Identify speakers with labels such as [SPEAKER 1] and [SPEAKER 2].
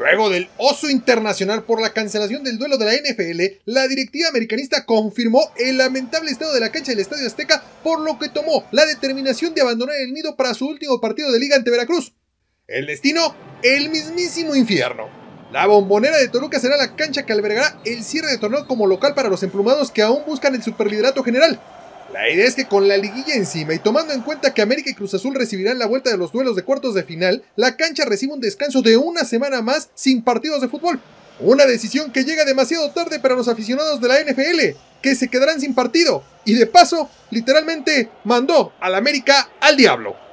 [SPEAKER 1] Luego del oso internacional por la cancelación del duelo de la NFL, la directiva americanista confirmó el lamentable estado de la cancha del Estadio Azteca, por lo que tomó la determinación de abandonar el nido para su último partido de liga ante Veracruz. El destino, el mismísimo infierno. La bombonera de Toluca será la cancha que albergará el cierre de torneo como local para los emplumados que aún buscan el superliderato general. La idea es que con la liguilla encima y tomando en cuenta que América y Cruz Azul recibirán la vuelta de los duelos de cuartos de final, la cancha recibe un descanso de una semana más sin partidos de fútbol. Una decisión que llega demasiado tarde para los aficionados de la NFL, que se quedarán sin partido y de paso, literalmente, mandó al América al diablo.